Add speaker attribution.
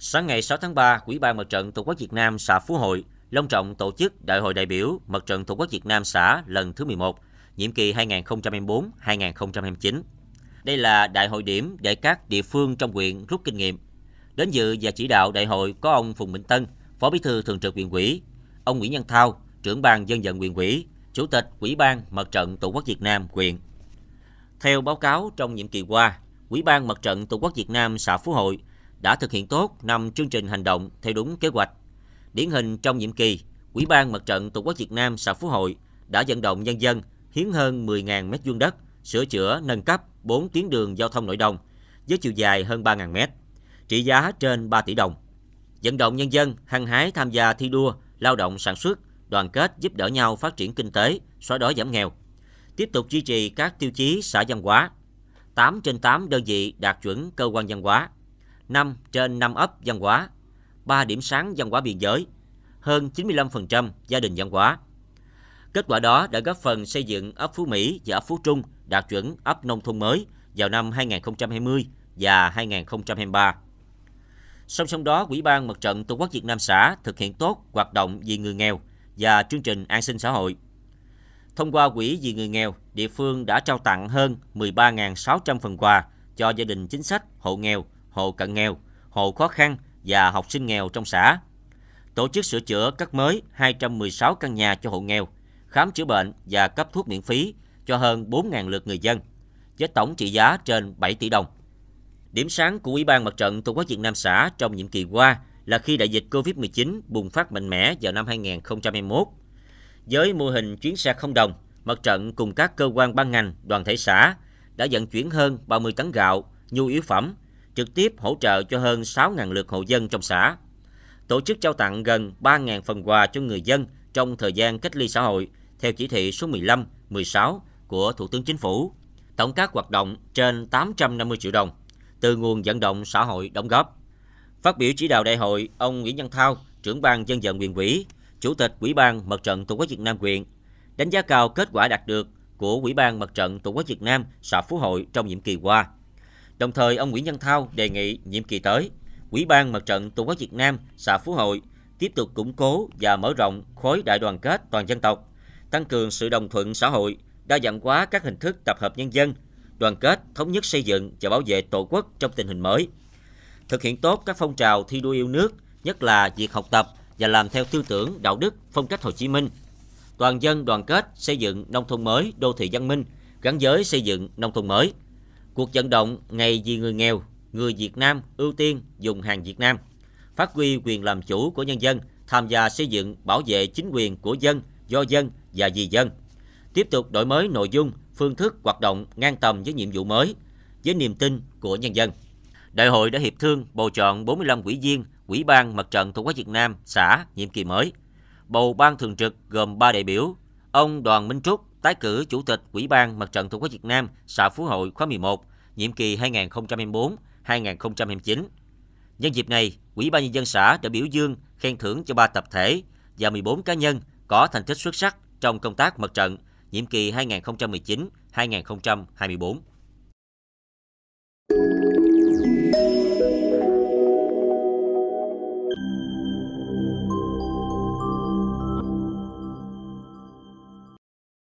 Speaker 1: Sáng ngày 6 tháng 3, Ủy ban Mặt trận Tổ quốc Việt Nam xã Phú Hội long trọng tổ chức Đại hội đại biểu Mặt trận Tổ quốc Việt Nam xã lần thứ 11, nhiệm kỳ 2024-2029. Đây là đại hội điểm để các địa phương trong huyện rút kinh nghiệm. Đến dự và chỉ đạo đại hội có ông Phùng Minh Tân, Phó Bí thư Thường trực huyện ủy, ông Nguyễn Nhân Thao, trưởng ban dân vận huyện ủy, Chủ tịch Ủy ban Mặt trận Tổ quốc Việt Nam huyện. Theo báo cáo trong nhiệm kỳ qua, Ủy ban Mặt trận Tổ quốc Việt Nam xã Phú Hội đã thực hiện tốt năm chương trình hành động theo đúng kế hoạch. Điển hình trong nhiệm kỳ, Ủy ban Mặt trận Tổ quốc Việt Nam xã Phú Hội đã vận động nhân dân hiến hơn 10.000 mét vuông đất, sửa chữa, nâng cấp 4 tuyến đường giao thông nội đồng với chiều dài hơn 3.000 mét, trị giá trên 3 tỷ đồng. Vận động nhân dân hăng hái tham gia thi đua, lao động sản xuất, đoàn kết giúp đỡ nhau phát triển kinh tế, xóa đói giảm nghèo. Tiếp tục duy trì các tiêu chí xã văn hóa. 8 trên 8 đơn vị đạt chuẩn cơ quan văn hóa, 5 trên 5 ấp văn hóa, 3 điểm sáng văn hóa biên giới, hơn 95% gia đình văn hóa. Kết quả đó đã góp phần xây dựng ấp Phú Mỹ và ấp Phú Trung đạt chuẩn ấp nông thôn mới vào năm 2020 và 2023. Song song đó, Ủy ban Mặt trận Tổ quốc Việt Nam xã thực hiện tốt hoạt động vì người nghèo và chương trình an sinh xã hội. Thông qua Quỹ vì người nghèo, địa phương đã trao tặng hơn 13.600 phần quà cho gia đình chính sách, hộ nghèo, hộ cận nghèo, hộ khó khăn và học sinh nghèo trong xã. Tổ chức sửa chữa cất mới 216 căn nhà cho hộ nghèo, khám chữa bệnh và cấp thuốc miễn phí cho hơn 4.000 lượt người dân, với tổng trị giá trên 7 tỷ đồng. Điểm sáng của Ủy ban Mặt trận Tổ quốc Việt Nam xã trong nhiệm kỳ qua là khi đại dịch COVID-19 bùng phát mạnh mẽ vào năm 2021. Với mô hình chuyến xe không đồng, mặt trận cùng các cơ quan ban ngành, đoàn thể xã đã vận chuyển hơn 30 tấn gạo, nhu yếu phẩm, trực tiếp hỗ trợ cho hơn 6.000 lượt hộ dân trong xã. Tổ chức trao tặng gần 3.000 phần quà cho người dân trong thời gian cách ly xã hội theo chỉ thị số 15, 16 của Thủ tướng Chính phủ. Tổng các hoạt động trên 850 triệu đồng từ nguồn vận động xã hội đóng góp. Phát biểu chỉ đạo đại hội, ông Nguyễn Văn Thao, trưởng ban dân vận quyền ủy, chủ tịch Ủy ban Mặt trận Tổ quốc Việt Nam huyện, đánh giá cao kết quả đạt được của Ủy ban Mặt trận Tổ quốc Việt Nam xã Phú Hội trong nhiệm kỳ qua Đồng thời, ông Nguyễn Văn Thao đề nghị nhiệm kỳ tới, Ủy ban Mặt trận Tổ quốc Việt Nam, xã Phú Hội tiếp tục củng cố và mở rộng khối đại đoàn kết toàn dân tộc, tăng cường sự đồng thuận xã hội, đa dạng hóa các hình thức tập hợp nhân dân, đoàn kết, thống nhất xây dựng và bảo vệ Tổ quốc trong tình hình mới. Thực hiện tốt các phong trào thi đua yêu nước, nhất là việc học tập và làm theo tư tưởng, đạo đức, phong cách Hồ Chí Minh. Toàn dân đoàn kết xây dựng nông thôn mới, đô thị văn minh, gắn giới xây dựng nông thôn mới. Cuộc vận động Ngày vì người nghèo, người Việt Nam ưu tiên dùng hàng Việt Nam, phát huy quyền làm chủ của nhân dân, tham gia xây dựng, bảo vệ chính quyền của dân, do dân và vì dân. Tiếp tục đổi mới nội dung, phương thức hoạt động ngang tầm với nhiệm vụ mới, với niềm tin của nhân dân. Đại hội đã hiệp thương bầu chọn 45 ủy viên Ủy ban Mặt trận Tổ quốc Việt Nam xã nhiệm kỳ mới. Bầu ban thường trực gồm 3 đại biểu, ông Đoàn Minh Trúc, tái cử Chủ tịch Ủy ban Mặt trận Tổ quốc Việt Nam xã Phú Hội khóa 11, nhiệm kỳ 2024-2029. Nhân dịp này, Ủy ban Nhân dân xã đã biểu dương, khen thưởng cho 3 tập thể và 14 cá nhân có thành tích xuất sắc trong công tác mặt trận nhiệm kỳ 2019-2024.